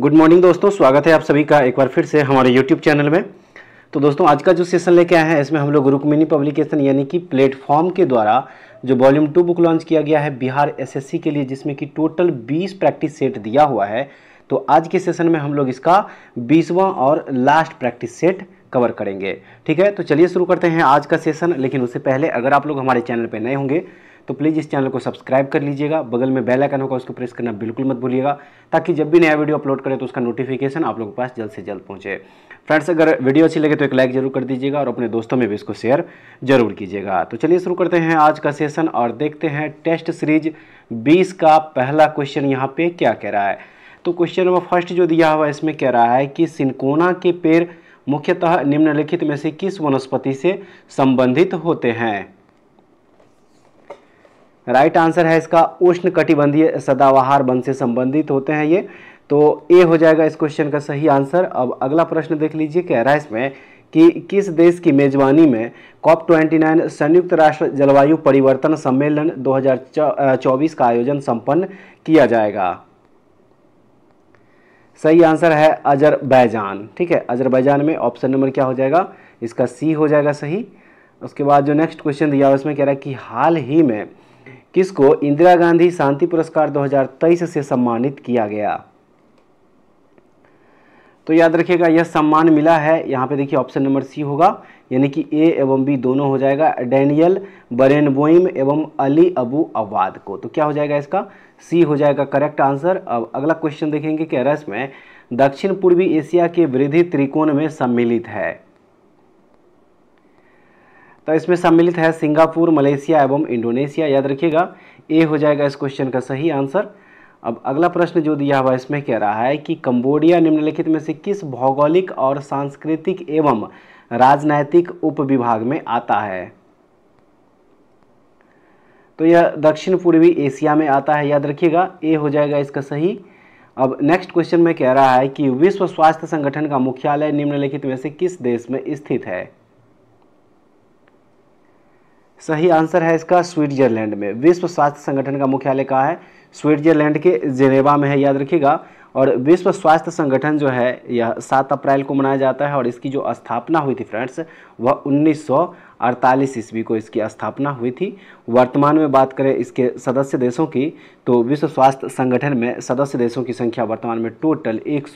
good morning दोस्तों स्वागत है आप सभी का एक बार फिर से हमारे यूट्यूब चैनल में तो दोस्तों आज का जो सेशन लेके आए हैं इसमें हम लोग रुकमिनी पब्लिकेशन यानी कि प्लेटफॉर्म के द्वारा जो वॉल्यूम टू बुक लॉन्च किया गया है बिहार एसएससी के लिए जिसमें कि टोटल 20 प्रैक्टिस सेट दिया हुआ है तो आज के सेशन में हम लोग इसका बीसवां और लास्ट प्रैक्टिस सेट कवर करेंगे ठीक है तो चलिए शुरू करते हैं आज का सेशन लेकिन उससे पहले अगर आप लोग हमारे चैनल पर नए होंगे तो प्लीज़ इस चैनल को सब्सक्राइब कर लीजिएगा बगल में बेल आइकन होगा उसको प्रेस करना बिल्कुल मत भूलिएगा ताकि जब भी नया वीडियो अपलोड करें तो उसका नोटिफिकेशन आप लोगों के पास जल्द से जल्द पहुँचे फ्रेंड्स अगर वीडियो अच्छी लगे तो एक लाइक जरूर कर दीजिएगा और अपने दोस्तों में भी इसको शेयर जरूर कीजिएगा तो चलिए शुरू करते हैं आज का सेशन और देखते हैं टेस्ट सीरीज बीस का पहला क्वेश्चन यहाँ पर क्या कह रहा है तो क्वेश्चन नंबर फर्स्ट जो दिया हुआ है इसमें कह रहा है कि सिनकोना के पेड़ मुख्यतः निम्नलिखित में से किस वनस्पति से संबंधित होते हैं राइट आंसर है इसका उष्ण कटिबंधीय सदावहार वन से संबंधित होते हैं ये तो ए हो जाएगा इस क्वेश्चन का सही आंसर अब अगला प्रश्न देख लीजिए कह रहा है इसमें कि किस देश की मेजबानी में कॉप 29 संयुक्त राष्ट्र जलवायु परिवर्तन सम्मेलन 2024 का आयोजन संपन्न किया जाएगा सही आंसर है अजरबैजान ठीक है अजरबैजान में ऑप्शन नंबर क्या हो जाएगा इसका सी हो जाएगा सही उसके बाद जो नेक्स्ट क्वेश्चन दिया उसमें कह रहा है कि हाल ही में को इंदिरा गांधी शांति पुरस्कार 2023 से सम्मानित किया गया तो याद रखिएगा यह सम्मान मिला है यहाँ पे देखिए ऑप्शन नंबर सी होगा यानी कि ए एवं बी दोनों हो जाएगा डैनियल बरेनबोइम एवं अली अबू अवाद को तो क्या हो जाएगा इसका सी हो जाएगा करेक्ट आंसर अब अगला क्वेश्चन देखेंगे कि रस में दक्षिण पूर्वी एशिया के वृद्धि त्रिकोण में सम्मिलित है तो इसमें सम्मिलित है सिंगापुर मलेशिया एवं इंडोनेशिया याद रखिएगा ए हो जाएगा इस क्वेश्चन का सही आंसर अब अगला प्रश्न जो दिया हुआ इसमें कह रहा है कि कंबोडिया निम्नलिखित में से किस भौगोलिक और सांस्कृतिक एवं राजनैतिक उप विभाग में आता है तो यह दक्षिण पूर्वी एशिया में आता है याद रखिएगा ए हो जाएगा इसका सही अब नेक्स्ट क्वेश्चन में कह रहा है कि विश्व स्वास्थ्य संगठन का मुख्यालय निम्नलिखित में से किस देश में स्थित है सही आंसर है इसका स्विट्जरलैंड में विश्व स्वास्थ्य संगठन का मुख्यालय कहाँ है स्विट्जरलैंड के जेनेवा में है याद रखिएगा और विश्व स्वास्थ्य संगठन जो है यह सात अप्रैल को मनाया जाता है और इसकी जो स्थापना हुई थी फ्रेंड्स वह उन्नीस अड़तालीस ईस्वी को इसकी स्थापना हुई थी वर्तमान में बात करें इसके सदस्य देशों की तो विश्व स्वास्थ्य संगठन में सदस्य देशों की संख्या वर्तमान में टोटल एक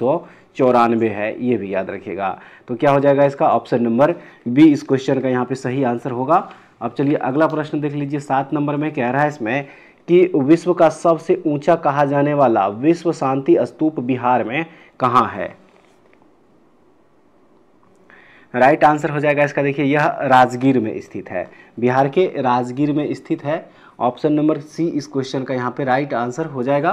चौरानवे है ये भी याद रखिएगा तो क्या हो जाएगा इसका ऑप्शन नंबर बी इस क्वेश्चन का यहाँ पे सही आंसर होगा अब चलिए अगला प्रश्न देख लीजिए सात नंबर में कह रहा है इसमें कि विश्व का सबसे ऊंचा कहा जाने वाला विश्व शांति स्तूप बिहार में कहाँ है राइट right आंसर हो जाएगा इसका देखिए यह राजगीर में स्थित है बिहार के राजगीर में स्थित है ऑप्शन नंबर सी इस क्वेश्चन का यहाँ पे राइट right आंसर हो जाएगा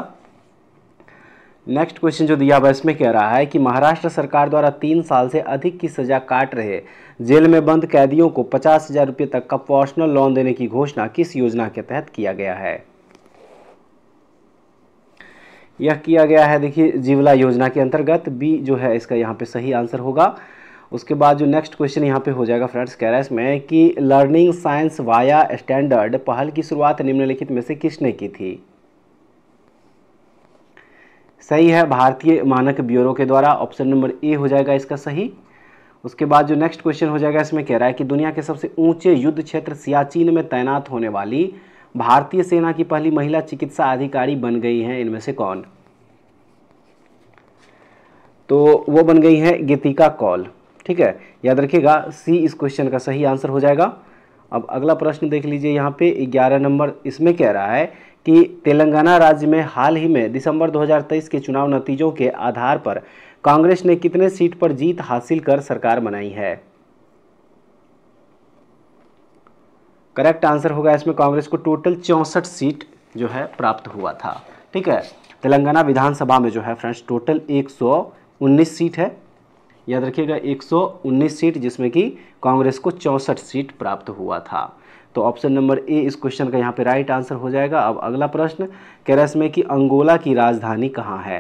नेक्स्ट क्वेश्चन जो दिया हुआ इसमें कह रहा है कि महाराष्ट्र सरकार द्वारा तीन साल से अधिक की सजा काट रहे जेल में बंद कैदियों को पचास हज़ार रुपये तक का पर्सनल लोन देने की घोषणा किस योजना के तहत किया गया है यह किया गया है देखिए जीवला योजना के अंतर्गत बी जो है इसका यहाँ पे सही आंसर होगा उसके बाद जो नेक्स्ट क्वेश्चन यहाँ पे हो जाएगा फ्रेंड्स कह रहा है इसमें कि लर्निंग साइंस वाया स्टैंडर्ड पहल की शुरुआत निम्नलिखित में से किसने की थी सही है भारतीय मानक ब्यूरो के द्वारा ऑप्शन नंबर ए हो जाएगा इसका सही उसके बाद जो नेक्स्ट क्वेश्चन हो जाएगा इसमें कह रहा है कि दुनिया के सबसे ऊंचे युद्ध क्षेत्र सियाचिन में तैनात होने वाली भारतीय सेना की पहली महिला चिकित्सा अधिकारी बन गई हैं इनमें से कौन तो वो बन गई है गीतिका कॉल ठीक है याद रखिएगा सी इस क्वेश्चन का सही आंसर हो जाएगा अब अगला प्रश्न देख लीजिए यहाँ पे ग्यारह नंबर इसमें कह रहा है कि तेलंगाना राज्य में हाल ही में दिसंबर 2023 के चुनाव नतीजों के आधार पर कांग्रेस ने कितने सीट पर जीत हासिल कर सरकार बनाई है करेक्ट आंसर होगा इसमें कांग्रेस को टोटल चौंसठ सीट जो है प्राप्त हुआ था ठीक है तेलंगाना विधानसभा में जो है फ्रेंड्स टोटल 119 सीट है याद रखिएगा 119 सीट जिसमें कि कांग्रेस को चौंसठ सीट प्राप्त हुआ था तो ऑप्शन नंबर ए इस क्वेश्चन का यहाँ पे राइट आंसर हो जाएगा अब अगला प्रश्न कह रहा है इसमें कि अंगोला की राजधानी कहाँ है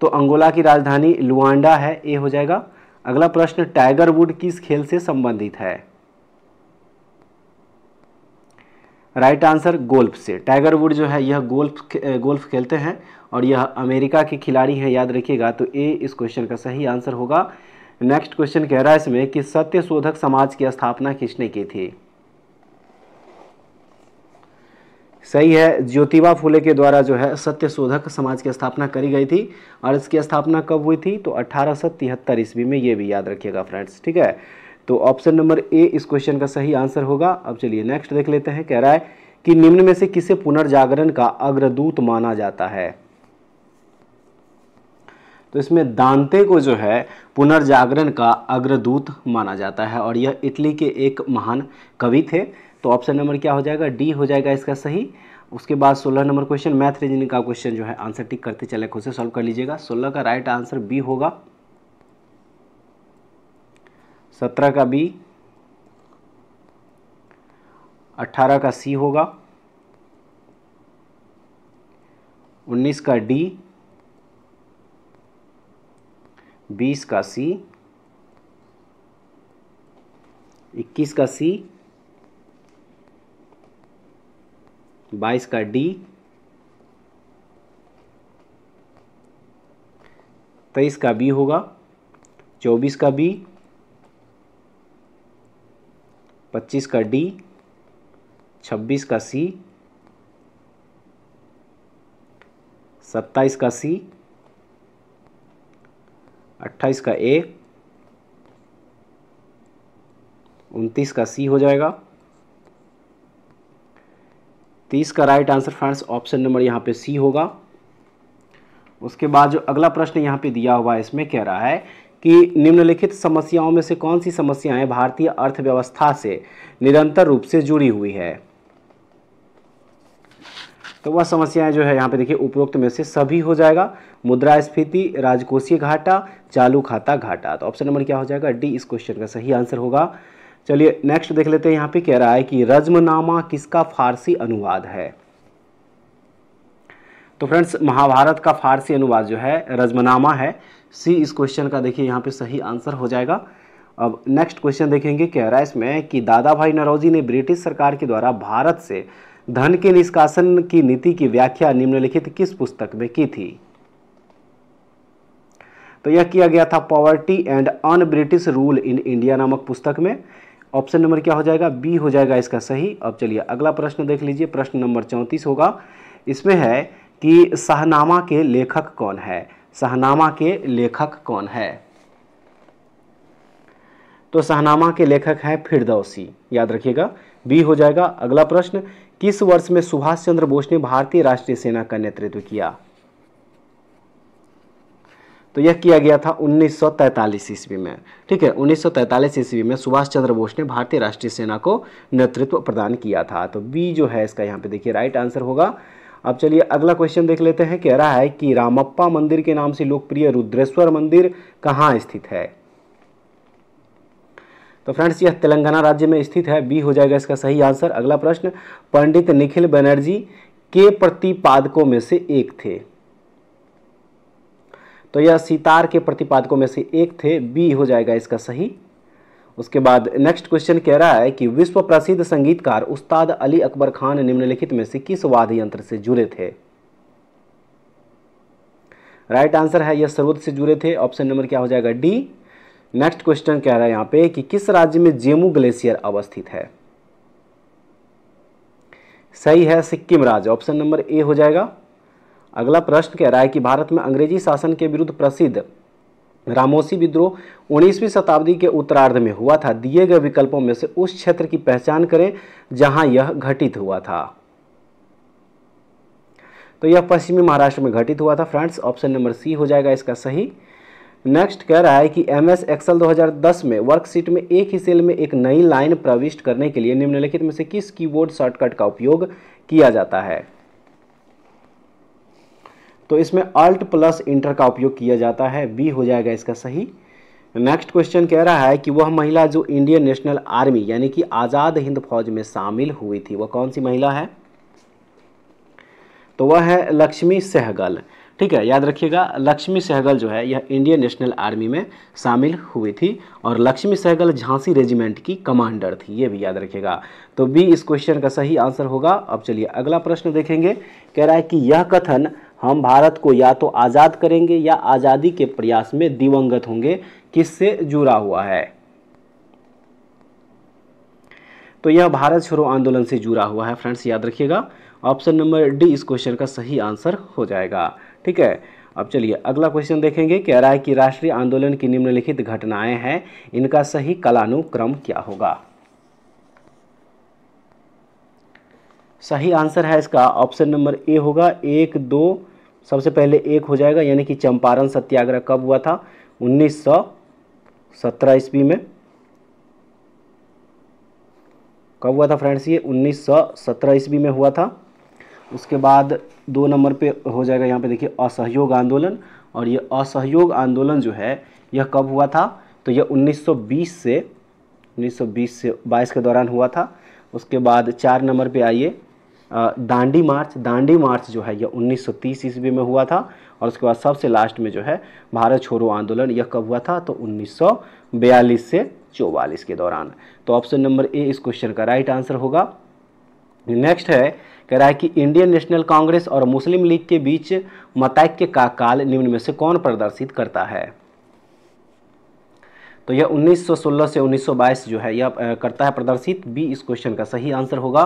तो अंगोला की राजधानी लुआंडा है ए हो जाएगा अगला प्रश्न टाइगर वुड किस खेल से संबंधित है राइट आंसर गोल्फ से टाइगर वुड जो है यह गोल्फ गोल्फ खेलते हैं और यह अमेरिका के खिलाड़ी हैं याद रखिएगा तो ए इस क्वेश्चन का सही आंसर होगा नेक्स्ट क्वेश्चन कह रहा है इसमें कि सत्य शोधक समाज की स्थापना किसने की थी सही है ज्योतिबा फुले के द्वारा जो है सत्य शोधक समाज की स्थापना करी गई थी और इसकी स्थापना कब हुई थी तो अठारह सौ तिहत्तर ईस्वी में ये भी याद रखिएगा फ्रेंड्स ठीक है तो ऑप्शन नंबर ए इस क्वेश्चन का सही आंसर होगा अब चलिए नेक्स्ट देख लेते हैं कह रहा है कि निम्न में से किसे पुनर्जागरण का अग्रदूत माना जाता है तो इसमें दांते को जो है पुनर्जागरण का अग्रदूत माना जाता है और यह इटली के एक महान कवि थे तो ऑप्शन नंबर क्या हो जाएगा डी हो जाएगा इसका सही उसके बाद 16 नंबर क्वेश्चन मैथ रीजनिंग का क्वेश्चन जो है आंसर टिक करते चले खुद से सॉल्व कर लीजिएगा 16 का राइट आंसर बी होगा 17 का बी 18 का सी होगा 19 का डी बीस का सी इक्कीस का सी बाईस का डी तेईस का बी होगा चौबीस का बी पच्चीस का डी छब्बीस का सी सत्ताईस का सी अट्ठाईस का ए 29 का सी हो जाएगा तीस का right answer friends option number यहाँ पे सी होगा उसके बाद जो अगला प्रश्न यहाँ पे दिया हुआ है इसमें कह रहा है कि निम्नलिखित समस्याओं में से कौन सी समस्याएं भारतीय अर्थव्यवस्था से निरंतर रूप से जुड़ी हुई है तो वह समस्याएं जो है यहाँ पे देखिए उपरोक्त में से सभी हो जाएगा मुद्रास्फीति राजकोषीय घाटा चालू खाता घाटा तो ऑप्शन नंबर क्या हो जाएगा डी इस क्वेश्चन का सही आंसर होगा चलिए नेक्स्ट देख लेते हैं यहाँ पे कह रहा है कि रजमनामा किसका फारसी अनुवाद है तो फ्रेंड्स महाभारत का फारसी अनुवाद जो है रजमनामा है सी इस क्वेश्चन का देखिए यहाँ पे सही आंसर हो जाएगा अब नेक्स्ट क्वेश्चन देखेंगे कह रहा है इसमें कि दादा भाई नरौजी ने ब्रिटिश सरकार के द्वारा भारत से धन के निष्कासन की नीति की व्याख्या निम्नलिखित किस पुस्तक में की थी तो यह किया गया था poverty and un British rule in India नामक पुस्तक में ऑप्शन नंबर क्या हो जाएगा बी हो जाएगा इसका सही अब चलिए अगला प्रश्न देख लीजिए प्रश्न नंबर चौंतीस होगा इसमें है कि सहनामा के लेखक कौन है सहनामा के लेखक कौन है तो सहनामा के लेखक हैं फिरदौसी याद रखिएगा बी हो जाएगा अगला प्रश्न किस वर्ष में सुभाष चंद्र बोस ने भारतीय राष्ट्रीय सेना का नेतृत्व किया तो यह किया गया था 1943 ईस्वी में ठीक है 1943 ईस्वी में सुभाष चंद्र बोस ने भारतीय राष्ट्रीय सेना को नेतृत्व प्रदान किया था तो बी जो है इसका यहाँ पे देखिए राइट आंसर होगा अब चलिए अगला क्वेश्चन देख लेते हैं कह रहा है कि रामप्पा मंदिर के नाम से लोकप्रिय रुद्रेश्वर मंदिर कहाँ स्थित है तो फ्रेंड्स यह तेलंगाना राज्य में स्थित है बी हो जाएगा इसका सही आंसर अगला प्रश्न पंडित निखिल बनर्जी के प्रतिपादकों में से एक थे तो यह सितार के प्रतिपादकों में से एक थे बी हो जाएगा इसका सही उसके बाद नेक्स्ट क्वेश्चन कह रहा है कि विश्व प्रसिद्ध संगीतकार उस्ताद अली अकबर खान निम्नलिखित में से किस वाद्य यंत्र से जुड़े थे राइट आंसर है यह सरोद से जुड़े थे ऑप्शन नंबर क्या हो जाएगा डी नेक्स्ट क्वेश्चन कह रहा है यहाँ पे कि किस राज्य में जेमू ग्लेशियर अवस्थित है सही है सिक्किम राज्य ऑप्शन नंबर ए हो जाएगा अगला प्रश्न कह रहा है कि भारत में अंग्रेजी शासन के विरुद्ध प्रसिद्ध रामोसी विद्रोह 19वीं शताब्दी के उत्तरार्ध में हुआ था दिए गए विकल्पों में से उस क्षेत्र की पहचान करें जहां यह घटित हुआ था तो यह पश्चिमी महाराष्ट्र में घटित हुआ था फ्रेंड्स ऑप्शन नंबर सी हो जाएगा इसका सही नेक्स्ट कह रहा है कि एम एस एक्सल दो में वर्कशीट में एक ही सेल में एक नई लाइन प्रविष्ट करने के लिए निम्नलिखित में से किस कीबोर्ड शॉर्टकट का उपयोग किया जाता है तो इसमें अल्ट प्लस इंटर का उपयोग किया जाता है बी हो जाएगा इसका सही नेक्स्ट क्वेश्चन कह रहा है कि वह महिला जो इंडियन नेशनल आर्मी यानी कि आज़ाद हिंद फौज में शामिल हुई थी वह कौन सी महिला है तो वह है लक्ष्मी सहगल ठीक है याद रखिएगा लक्ष्मी सहगल जो है यह इंडियन नेशनल आर्मी में शामिल हुई थी और लक्ष्मी सहगल झांसी रेजिमेंट की कमांडर थी ये भी याद रखिएगा तो बी इस क्वेश्चन का सही आंसर होगा अब चलिए अगला प्रश्न देखेंगे कह रहा है कि यह कथन हम भारत को या तो आज़ाद करेंगे या आज़ादी के प्रयास में दिवंगत होंगे किससे जुड़ा हुआ है तो यह भारत छोड़ो आंदोलन से जुड़ा हुआ है फ्रेंड्स याद रखिएगा ऑप्शन नंबर डी इस क्वेश्चन का सही आंसर हो जाएगा ठीक है अब चलिए अगला क्वेश्चन देखेंगे कि राय की राष्ट्रीय आंदोलन की निम्नलिखित घटनाएं हैं इनका सही कलानुक्रम क्या होगा सही आंसर है इसका ऑप्शन नंबर ए होगा एक दो सबसे पहले एक हो जाएगा यानी कि चंपारण सत्याग्रह कब हुआ था 1917 ईस्वी में कब हुआ था फ्रेंड्स ये 1917 ईस्वी में हुआ था उसके बाद दो नंबर पे हो जाएगा यहाँ पे देखिए असहयोग आंदोलन और ये असहयोग आंदोलन जो है यह कब हुआ था तो यह 1920 से 1920 से 22 के दौरान हुआ था उसके बाद चार नंबर पे आइए दांडी मार्च दांडी मार्च जो है यह 1930 ईस्वी में हुआ था और उसके बाद सबसे लास्ट में जो है भारत छोड़ो आंदोलन यह कब हुआ था तो उन्नीस से चौवालीस के दौरान तो ऑप्शन नंबर ए इस क्वेश्चन का राइट आंसर होगा नेक्स्ट है कह रहा है कि इंडियन नेशनल कांग्रेस और मुस्लिम लीग के बीच मतैक्य का काल निम्न में से कौन प्रदर्शित करता है तो यह 1916 से 1922 जो है यह करता है प्रदर्शित बी इस क्वेश्चन का सही आंसर होगा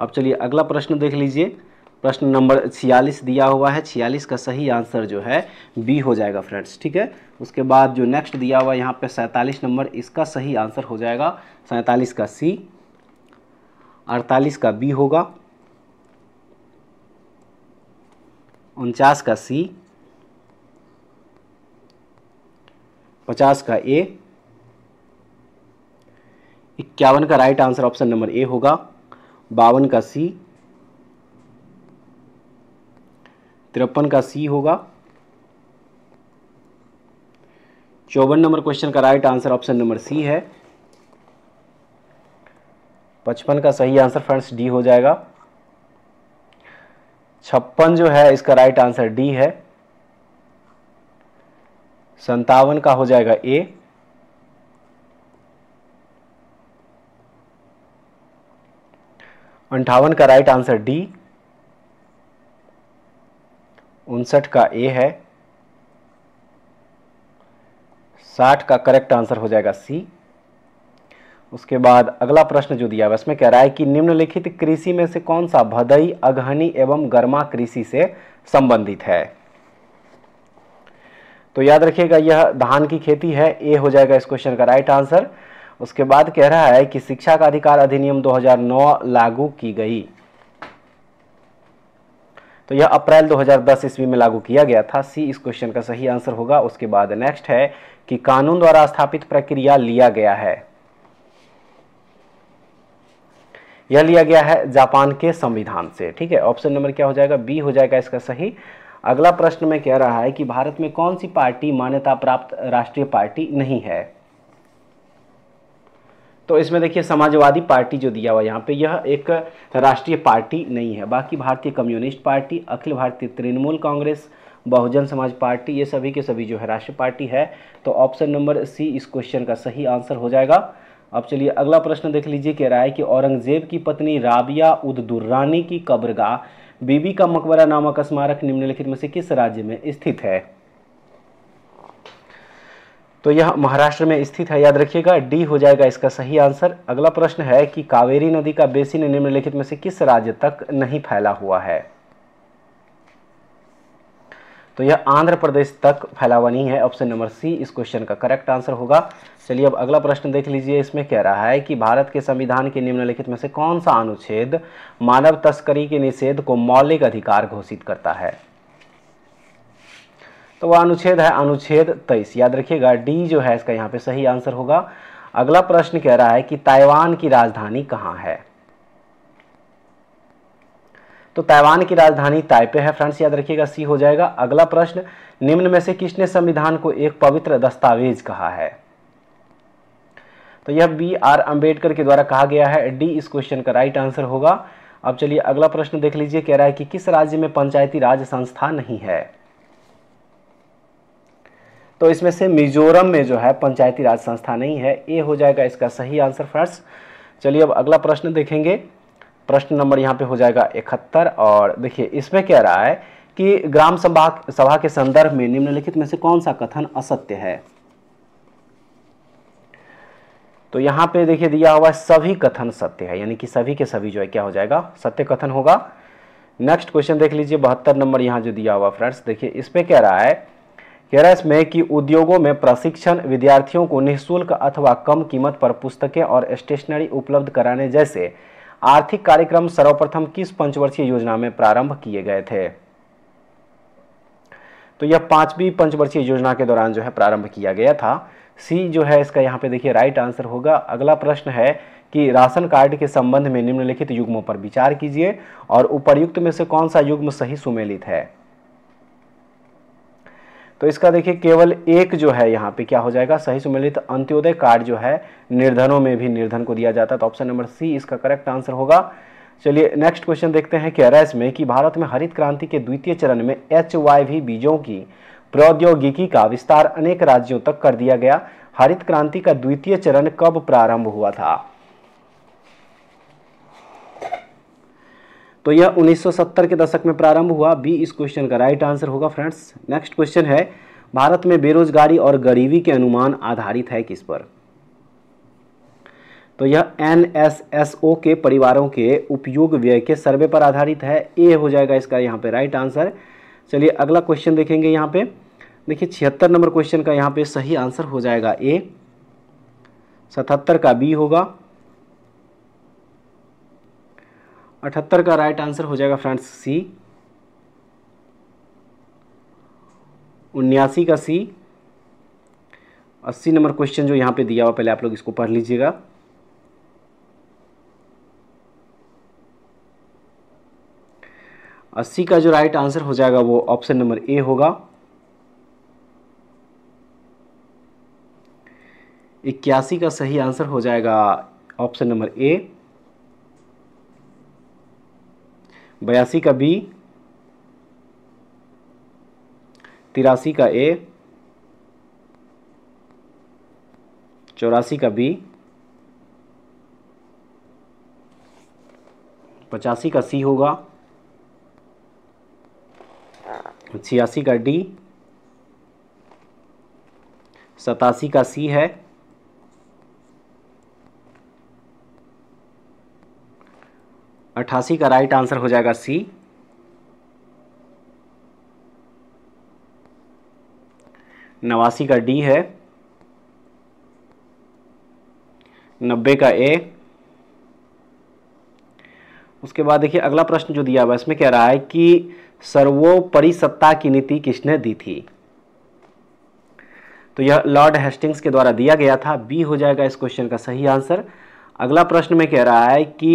अब चलिए अगला प्रश्न देख लीजिए प्रश्न नंबर छियालीस दिया हुआ है छियालीस का सही आंसर जो है बी हो जाएगा फ्रेंड्स ठीक है उसके बाद जो नेक्स्ट दिया हुआ है यहाँ पे सैंतालीस नंबर इसका सही आंसर हो जाएगा सैंतालीस का सी अड़तालीस का बी होगा उनचास का सी पचास का ए इक्यावन का right answer option number A होगा बावन का सी तिरपन का सी होगा चौवन नंबर क्वेश्चन का right answer option number C है पचपन का सही आंसर फ्रेंड्स डी हो जाएगा छप्पन जो है इसका राइट आंसर डी है संतावन का हो जाएगा ए अंठावन का राइट आंसर डी उनसठ का ए है साठ का करेक्ट आंसर हो जाएगा सी उसके बाद अगला प्रश्न जो दिया हुआ इसमें कह रहा है कि निम्नलिखित कृषि में से कौन सा भदई अगहनी एवं गर्मा कृषि से संबंधित है तो याद रखिएगा यह धान की खेती है ए हो जाएगा इस क्वेश्चन का राइट आंसर उसके बाद कह रहा है कि शिक्षा का अधिकार अधिनियम 2009 लागू की गई तो यह अप्रैल 2010 ईस्वी में लागू किया गया था सी इस क्वेश्चन का सही आंसर होगा उसके बाद नेक्स्ट है कि कानून द्वारा स्थापित प्रक्रिया लिया गया है यह लिया गया है जापान के संविधान से ठीक है ऑप्शन नंबर क्या हो जाएगा बी हो जाएगा इसका सही अगला प्रश्न में कह रहा है कि भारत में कौन सी पार्टी मान्यता प्राप्त राष्ट्रीय पार्टी नहीं है तो इसमें देखिए समाजवादी पार्टी जो दिया हुआ यहाँ पे यह एक राष्ट्रीय पार्टी नहीं है बाकी भारतीय कम्युनिस्ट पार्टी अखिल भारतीय तृणमूल कांग्रेस बहुजन समाज पार्टी ये सभी के सभी जो है राष्ट्रीय पार्टी है तो ऑप्शन नंबर सी इस क्वेश्चन का सही आंसर हो जाएगा अब चलिए अगला प्रश्न देख लीजिए कह रहा है कि औरंगजेब की पत्नी राबिया उद दुर्रानी की कब्रगा बीबी का मकबरा नामक स्मारक निम्नलिखित में से किस राज्य में स्थित है तो यह महाराष्ट्र में स्थित है याद रखिएगा डी हो जाएगा इसका सही आंसर अगला प्रश्न है कि कावेरी नदी का बेसिन निम्नलिखित में से किस राज्य तक नहीं फैला हुआ है तो यह आंध्र प्रदेश तक फैला हुआ नहीं है ऑप्शन नंबर सी इस क्वेश्चन का करेक्ट आंसर होगा चलिए अब अगला प्रश्न देख लीजिए इसमें कह रहा है कि भारत के संविधान के निम्नलिखित में से कौन सा अनुच्छेद मानव तस्करी के निषेध को मौलिक अधिकार घोषित करता है तो वह अनुच्छेद है अनुच्छेद तेईस याद रखिएगा डी जो है इसका यहाँ पे सही आंसर होगा अगला प्रश्न कह रहा है कि ताइवान की राजधानी कहाँ है तो ताइवान की राजधानी ताइपे है फ्रेंड्स याद रखिएगा सी हो जाएगा अगला प्रश्न निम्न में से किसने संविधान को एक पवित्र दस्तावेज कहा है तो यह बी आर अंबेडकर के द्वारा कहा गया है डी इस क्वेश्चन का राइट आंसर होगा अब चलिए अगला प्रश्न देख लीजिए कह रहा है कि किस राज्य में पंचायती राज संस्था नहीं है तो इसमें से मिजोरम में जो है पंचायती राज संस्था नहीं है ए हो जाएगा इसका सही आंसर फ्रेंड्स चलिए अब अगला प्रश्न देखेंगे प्रश्न नंबर यहाँ पे हो जाएगा इकहत्तर और देखिए इसमें कह रहा है कि ग्राम सभा सभा के संदर्भ में निम्नलिखित में से कौन सा कथन असत्य है तो यहाँ पे देखिए दिया हुआ है सभी कथन सत्य है यानी कि सभी के सभी जो है क्या हो जाएगा सत्य कथन होगा नेक्स्ट क्वेश्चन देख लीजिए बहत्तर नंबर यहाँ जो दिया हुआ फ्रेंड्स देखिए इस कह रहा है कह रहा है इसमें कि उद्योगों में प्रशिक्षण विद्यार्थियों को निःशुल्क अथवा कम कीमत पर पुस्तकें और स्टेशनरी उपलब्ध कराने जैसे आर्थिक कार्यक्रम सर्वप्रथम किस पंचवर्षीय योजना में प्रारंभ किए गए थे तो यह पांचवी पंचवर्षीय योजना के दौरान जो है प्रारंभ किया गया था सी जो है इसका यहाँ पे देखिए राइट आंसर होगा अगला प्रश्न है कि राशन कार्ड के संबंध में निम्नलिखित युग्मों पर विचार कीजिए और उपरयुक्त में से कौन सा युग्म सही सुमेलित है तो इसका देखिए केवल एक जो है यहाँ पे क्या हो जाएगा सही सुमेलित अंत्योदय कार्ड जो है निर्धनों में भी निर्धन को दिया जाता है तो ऑप्शन नंबर सी इसका करेक्ट आंसर होगा चलिए नेक्स्ट क्वेश्चन देखते हैं कि अरेस में कि भारत में हरित क्रांति के द्वितीय चरण में एच बीजों की प्रौद्योगिकी का विस्तार अनेक राज्यों तक कर दिया गया हरित क्रांति का द्वितीय चरण कब प्रारंभ हुआ था तो यह 1970 के दशक में प्रारंभ हुआ बी इस क्वेश्चन का राइट आंसर होगा फ्रेंड्स नेक्स्ट क्वेश्चन है भारत में बेरोजगारी और गरीबी के अनुमान आधारित है किस पर तो यह एन एस एस ओ के परिवारों के उपयोग व्यय के सर्वे पर आधारित है ए हो जाएगा इसका यहाँ पे राइट आंसर चलिए अगला क्वेश्चन देखेंगे यहाँ पे देखिए छिहत्तर नंबर क्वेश्चन का यहाँ पे सही आंसर हो जाएगा ए सतहत्तर का बी होगा अठहत्तर का राइट आंसर हो जाएगा फ्रेंड्स सी उन्यासी का सी अस्सी नंबर क्वेश्चन जो यहाँ पे दिया हुआ पहले आप लोग इसको पढ़ लीजिएगा अस्सी का जो राइट आंसर हो जाएगा वो ऑप्शन नंबर ए होगा इक्यासी का सही आंसर हो जाएगा ऑप्शन नंबर ए बयासी का बी तिरासी का ए चौरासी का बी पचासी का सी होगा छियासी का डी सतासी का सी है अट्ठासी का राइट आंसर हो जाएगा सी नवासी का डी है नब्बे का ए उसके बाद देखिए अगला प्रश्न जो दिया हुआ है इसमें कह रहा है कि सर्वोपरि सत्ता की नीति किसने दी थी तो यह लॉर्ड हेस्टिंग्स के द्वारा दिया गया था बी हो जाएगा इस क्वेश्चन का सही आंसर अगला प्रश्न में कह रहा है कि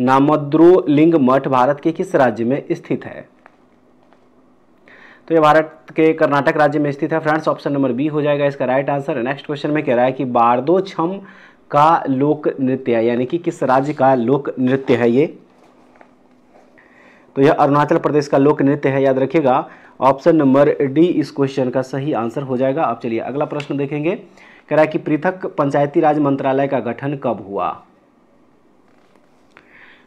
नामद्रो लिंग मठ भारत के किस राज्य में स्थित है तो ये भारत के कर्नाटक राज्य में स्थित है फ्रेंड्स ऑप्शन नंबर बी हो जाएगा इसका राइट आंसर नेक्स्ट क्वेश्चन में कह रहा है कि बारदो छम का लोक नृत्य है यानी कि किस राज्य का लोक नृत्य है ये तो यह अरुणाचल प्रदेश का लोक नृत्य है याद रखिएगा ऑप्शन नंबर डी इस क्वेश्चन का सही आंसर हो जाएगा अब चलिए अगला प्रश्न देखेंगे कह रहा है कि पृथक पंचायती राज मंत्रालय का गठन कब हुआ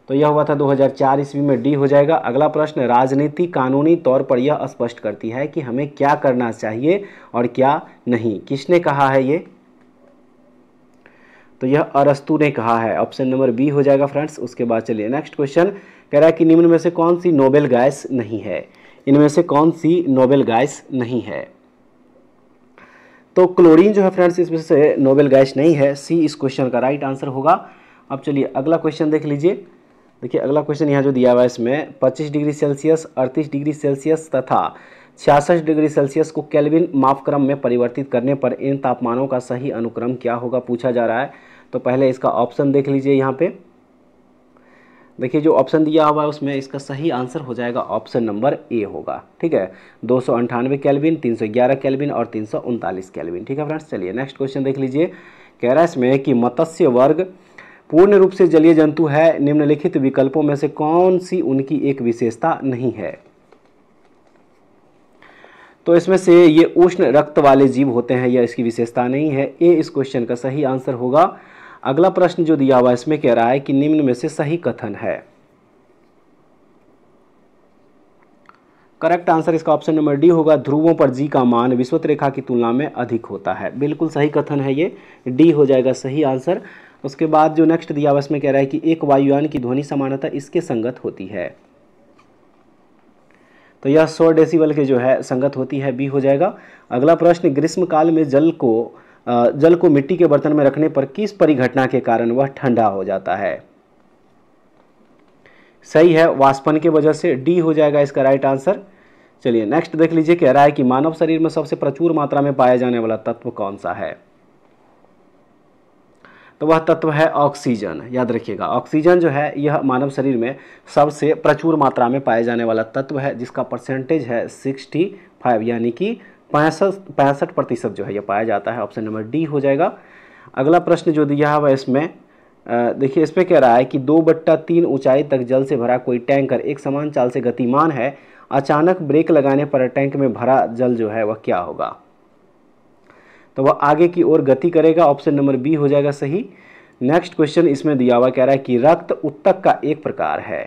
तो यह हुआ था 2004 ईस्वी में डी हो जाएगा अगला प्रश्न राजनीति कानूनी तौर पर यह स्पष्ट करती है कि हमें क्या करना चाहिए और क्या नहीं किसने कहा है ये तो यह अरस्तु ने कहा है ऑप्शन नंबर बी हो जाएगा फ्रेंड्स उसके बाद चलिए नेक्स्ट क्वेश्चन कह रहा है कि निम्न में से कौन सी नोबेल गैस नहीं है इनमें से कौन सी नोबेल गैस नहीं है तो क्लोरीन जो है फ्रेंड्स इसमें से नोबेल गैस नहीं है सी इस क्वेश्चन का राइट आंसर होगा अब चलिए अगला क्वेश्चन देख लीजिए देखिए अगला क्वेश्चन यहाँ जो दिया हुआ है इसमें 25 डिग्री सेल्सियस 38 डिग्री सेल्सियस तथा छियासठ डिग्री सेल्सियस को केल्विन मापक्रम में परिवर्तित करने पर इन तापमानों का सही अनुक्रम क्या होगा पूछा जा रहा है तो पहले इसका ऑप्शन देख लीजिए यहाँ पे देखिए जो ऑप्शन दिया हुआ है उसमें इसका सही आंसर हो जाएगा ऑप्शन नंबर ए होगा ठीक है दो सौ अंठानवे कैलविन तीन सौ ग्यारह कैलविन और तीन सौ उनतालीस कैलविन ठीक है फ्रेंड्स चलिए नेक्स्ट क्वेश्चन देख लीजिए कह रहा है इसमें कि मत्स्य वर्ग पूर्ण रूप से जलीय जंतु है निम्नलिखित विकल्पों में से कौन सी उनकी एक विशेषता नहीं है तो इसमें से ये उष्ण रक्त वाले जीव होते हैं या इसकी विशेषता नहीं है ए इस क्वेश्चन का सही आंसर होगा अगला प्रश्न जो दिया हुआ इसमें कह रहा है कि निम्न में से सही कथन है करेक्ट आंसर इसका ऑप्शन नंबर डी होगा ध्रुवों पर जी का मान विश्वत रेखा की तुलना में अधिक होता है बिल्कुल सही कथन है ये डी हो जाएगा सही आंसर उसके बाद जो नेक्स्ट दिया हुआ इसमें कह रहा है कि एक वायुयान की ध्वनि समानता इसके संगत होती है तो यह सौ डेसिबल के जो है संगत होती है बी हो जाएगा अगला प्रश्न ग्रीष्म काल में जल को जल को मिट्टी के बर्तन में रखने पर किस परिघटना के कारण वह ठंडा हो जाता है सही है वाष्पन के वजह से डी हो जाएगा इसका राइट आंसर चलिए नेक्स्ट देख लीजिए कह रहा है कि मानव शरीर में सबसे प्रचुर मात्रा में पाया जाने वाला तत्व कौन सा है तो वह तत्व है ऑक्सीजन याद रखिएगा ऑक्सीजन जो है यह मानव शरीर में सबसे प्रचुर मात्रा में पाया जाने वाला तत्व है जिसका परसेंटेज है सिक्सटी फाइव यानी कि पैंसठ पैंसठ प्रतिशत जो है यह पाया जाता है ऑप्शन नंबर डी हो जाएगा अगला प्रश्न जो दिया है वह इसमें देखिए इसमें कह रहा है कि दो बट्टा तीन ऊंचाई तक जल से भरा कोई टैंकर एक समान चाल से गतिमान है अचानक ब्रेक लगाने पर टैंक में भरा जल जो है वह क्या होगा तो वह आगे की ओर गति करेगा ऑप्शन नंबर बी हो जाएगा सही नेक्स्ट क्वेश्चन इसमें दिया हुआ कह रहा है कि रक्त उत्तक का एक प्रकार है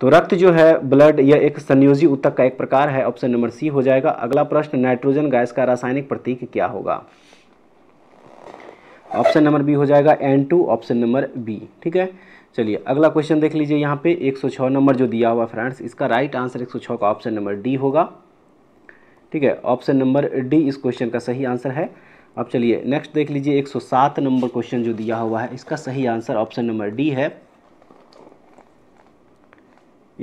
तो रक्त जो है ब्लड या एक संयोजी उत्तक का एक प्रकार है ऑप्शन नंबर सी हो जाएगा अगला प्रश्न नाइट्रोजन गैस का रासायनिक प्रतीक क्या होगा ऑप्शन नंबर बी हो जाएगा N two option number B ठीक है चलिए अगला क्वेश्चन देख लीजिए यहाँ पे 106 नंबर जो दिया हुआ फ्रेंड्स इसका राइट आंसर 106 का ऑप्शन नंबर डी होगा ठीक है ऑप्शन नंबर डी इस क्वेश्चन का सही आंसर है अब चलिए नेक्स्ट देख लीजिए 107 नंबर क्वेश्चन जो दिया हुआ है इसका सही आंसर ऑप्शन नंबर डी है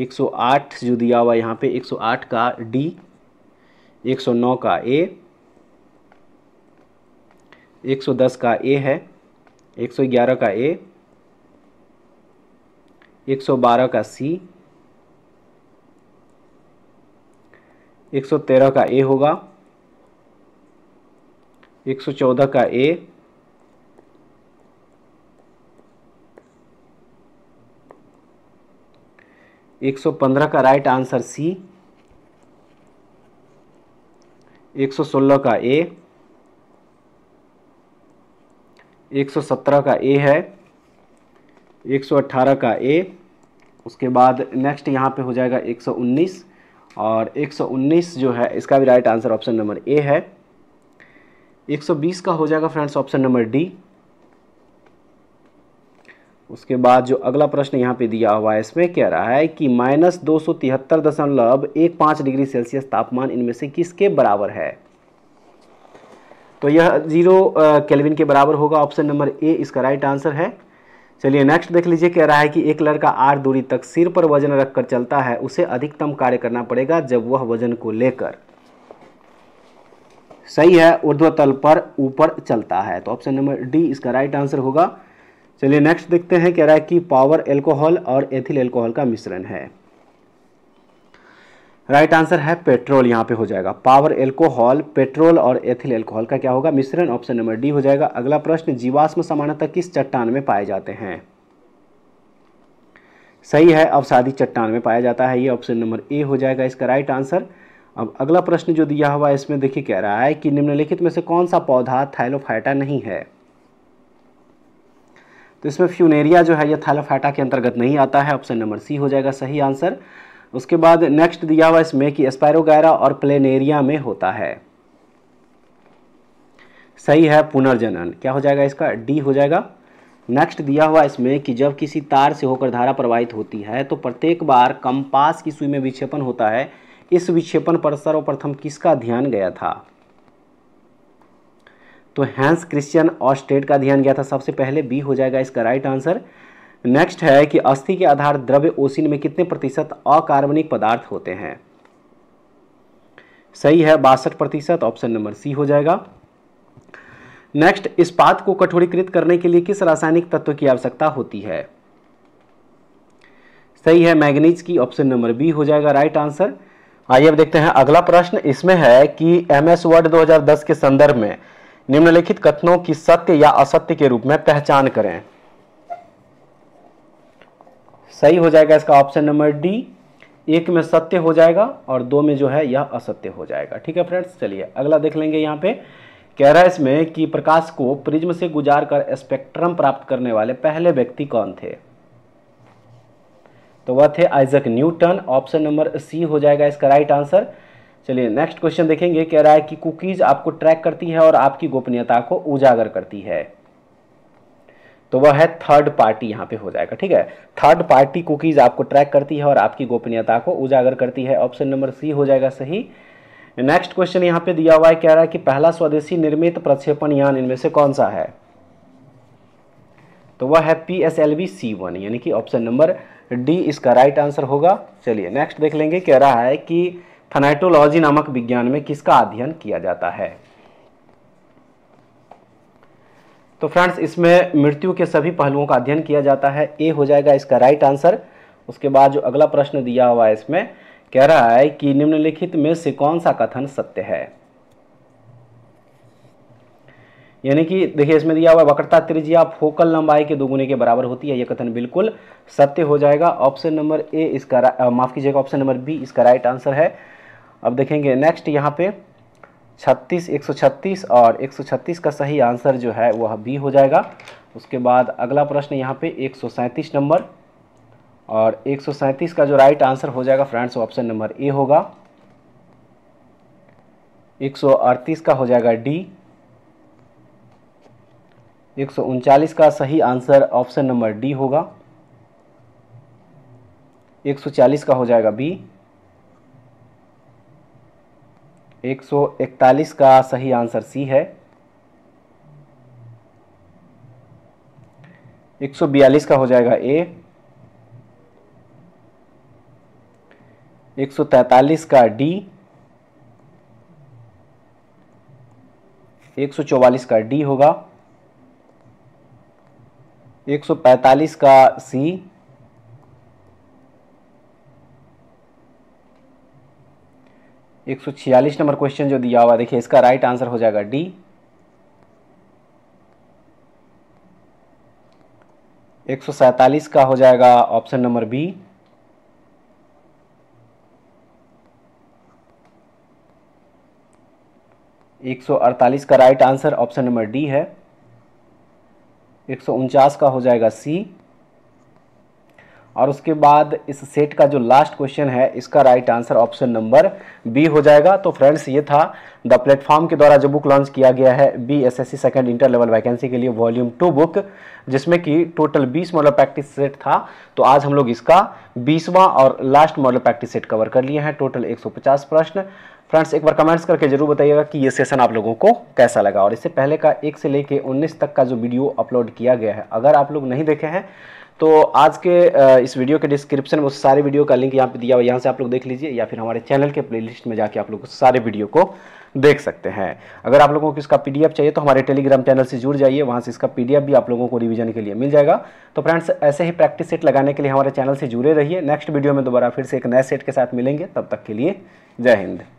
108 जो दिया हुआ है यहाँ पे 108 का डी 109 का ए 110 का ए है 111 का ए 112 का सी सौ तेरह का ए होगा 114 का ए एक सौ पंद्रह का राइट आंसर सी एक सौ सोलह का ए एक सौ सत्रह का ए है एक सौ अट्ठारह का ए उसके बाद नेक्स्ट यहाँ पे हो जाएगा एक सौ उन्नीस और 119 जो है इसका भी right answer option number A है 120 का हो जाएगा फ्रेंड्स ऑप्शन नंबर डी उसके बाद जो अगला प्रश्न यहाँ पे दिया हुआ है इसमें कह रहा है कि माइनस दो सौ तिहत्तर दशमलव एक पाँच डिग्री सेल्सियस तापमान इनमें से किसके बराबर है तो यह जीरो केल्विन के बराबर होगा ऑप्शन नंबर ए इसका राइट आंसर है चलिए नेक्स्ट देख लीजिए कह रहा है कि एक लड़का आठ दूरी तक सिर पर वजन रखकर चलता है उसे अधिकतम कार्य करना पड़ेगा जब वह वजन को लेकर सही है ऊर्ध्वतल पर ऊपर चलता है तो ऑप्शन नंबर डी इसका राइट आंसर होगा चलिए नेक्स्ट देखते हैं कह रहा है कि पावर एल्कोहल और एथिल एल्कोहल का मिश्रण है राइट आंसर है पेट्रोल यहाँ पे हो जाएगा पावर एल्कोहल पेट्रोल और एथिल एल्कोहल का क्या होगा मिश्रण ऑप्शन नंबर डी हो जाएगा अगला प्रश्न जीवाश्म सामान्यतः किस चट्टान में पाए जाते हैं सही है अवसादी चट्टान में पाया जाता है ये ऑप्शन नंबर ए हो जाएगा इसका राइट आंसर अब अगला प्रश्न जो दिया हुआ है इसमें देखिए कह रहा है कि निम्नलिखित में से कौन सा पौधा थैलोफाइटा नहीं है तो इसमें फ्यूनेरिया जो है यह थैलोफाइटा के अंतर्गत नहीं आता है ऑप्शन नंबर सी हो जाएगा सही आंसर उसके बाद नेक्स्ट दिया हुआ इसमें कि स्पायरोगायरा और प्लेनेरिया में होता है सही है पुनर्जनन क्या हो जाएगा इसका डी हो जाएगा नेक्स्ट दिया हुआ इसमें कि जब किसी तार से होकर धारा प्रवाहित होती है तो प्रत्येक बार कंपास की सुई में विक्षेपण होता है इस विक्षेपण पर सर्वप्रथम किसका ध्यान गया था तो हैंस क्रिश्चियन ऑस्टेड का ध्यान गया था सबसे पहले बी हो जाएगा इसका राइट आंसर नेक्स्ट है कि अस्थि के आधार द्रव्य ओसिन में कितने प्रतिशत अकार्बनिक पदार्थ होते हैं सही है बासठ प्रतिशत ऑप्शन नंबर सी हो जाएगा नेक्स्ट इस्पात को कठोरीकृत करने के लिए किस रासायनिक तत्व की आवश्यकता होती है सही है मैग्नीज की ऑप्शन नंबर बी हो जाएगा राइट आंसर आइए अब देखते हैं अगला प्रश्न इसमें है कि एम एस वर्ड 2010 के संदर्भ में निम्नलिखित कथनों की सत्य या असत्य के रूप में पहचान करें सही हो जाएगा इसका ऑप्शन नंबर डी एक में सत्य हो जाएगा और दो में जो है यह असत्य हो जाएगा ठीक है फ्रेंड्स चलिए अगला देख लेंगे यहाँ पे कह रहा है इसमें कि प्रकाश को प्रिज्म से गुजार कर स्पेक्ट्रम प्राप्त करने वाले पहले व्यक्ति कौन थे तो वह थे Isaac Newton option number C हो जाएगा इसका राइट आंसर चलिए नेक्स्ट क्वेश्चन देखेंगे कह रहा है कि कुकीज़ आपको ट्रैक करती है और आपकी गोपनीयता को उजागर करती है तो वह है थर्ड पार्टी यहाँ पे हो जाएगा ठीक है थर्ड पार्टी कुकीज़ आपको ट्रैक करती है और आपकी गोपनीयता को उजागर करती है ऑप्शन नंबर सी हो जाएगा सही नेक्स्ट क्वेश्चन यहाँ पे दिया हुआ है कह रहा है कि पहला स्वदेशी निर्मित प्रक्षेपण यान इनमें से कौन सा है तो वह है P S L V C one यानी कि ऑप्शन नंबर डी इसका राइट आंसर होगा चलिए नेक्स्ट देख लेंगे कह रहा है कि थनाइटोलॉजी नामक विज्ञान में किसका अध्ययन किया जाता है तो फ्रेंड्स इसमें मृत्यु के सभी पहलुओं का अध्ययन किया जाता है ए हो जाएगा इसका राइट आंसर उसके बाद जो अगला प्रश्न दिया हुआ है इसमें कह रहा है कि निम्नलिखित में से कौन सा कथन सत्य है यानी कि देखिए इसमें दिया हुआ वक्रता त्रिज्या फोकल लंबाई के दोगुने के बराबर होती है यह कथन बिल्कुल सत्य हो जाएगा ऑप्शन नंबर ए इसका माफ़ कीजिएगा ऑप्शन नंबर बी इसका राइट आंसर है अब देखेंगे नेक्स्ट यहाँ पे छत्तीस एक सौ छत्तीस और एक सौ छत्तीस का सही आंसर जो है वह बी हो जाएगा उसके बाद अगला प्रश्न यहाँ पे एक सौ सैंतीस नंबर और एक सौ सैंतीस का जो राइट आंसर हो जाएगा फ्रेंड्स ऑप्शन नंबर ए होगा एक सौ अड़तीस का हो जाएगा डी एक सौ उनचालीस का सही आंसर ऑप्शन नंबर डी होगा एक सौ चालीस का हो जाएगा बी 141 का सही आंसर सी है 142 का हो जाएगा ए 143 का डी 144 का डी होगा 145 का सी 146 नंबर क्वेश्चन जो दिया हुआ देखिए इसका राइट आंसर हो जाएगा डी 147 का हो जाएगा ऑप्शन नंबर बी एक सौ अड़तालीस का right answer option number D है एक सौ उनचास का हो जाएगा सी और उसके बाद इस सेट का जो लास्ट क्वेश्चन है इसका right answer option number B हो जाएगा तो फ्रेंड्स ये था द प्लेटफॉर्म के द्वारा जो बुक लॉन्च किया गया है B S S C second inter level vacancy के लिए वॉल्यूम टू बुक जिसमें कि टोटल 20 मॉडल प्रैक्टिस सेट था तो आज हम लोग इसका 20वां और last model practice set cover कर लिए हैं टोटल 150 प्रश्न फ्रेंड्स एक बार कमेंट्स करके जरूर बताइएगा कि ये सेशन आप लोगों को कैसा लगा और इससे पहले का एक से लेके 19 तक का जो वीडियो अपलोड किया गया है अगर आप लोग नहीं देखे हैं तो आज के इस वीडियो के डिस्क्रिप्शन में उस सारे वीडियो का लिंक यहाँ पे दिया हुआ यहाँ से आप लोग देख लीजिए या फिर हमारे चैनल के प्लेलिस्ट में जाके आप लोग उस सारे वीडियो को देख सकते हैं अगर आप लोगों को इसका पीडीएफ चाहिए तो हमारे टेलीग्राम चैनल से जुड़ जाइए वहाँ से इसका पीडीएफ भी आप लोगों को रिवीजन के लिए मिल जाएगा तो फ्रेंड्स ऐसे ही प्रैक्टिस सेट लगाने के लिए हमारे चैनल से जुड़े रहिए नेक्स्ट वीडियो में दोबारा फिर से एक नए सेट के साथ मिलेंगे तब तक के लिए जय हिंद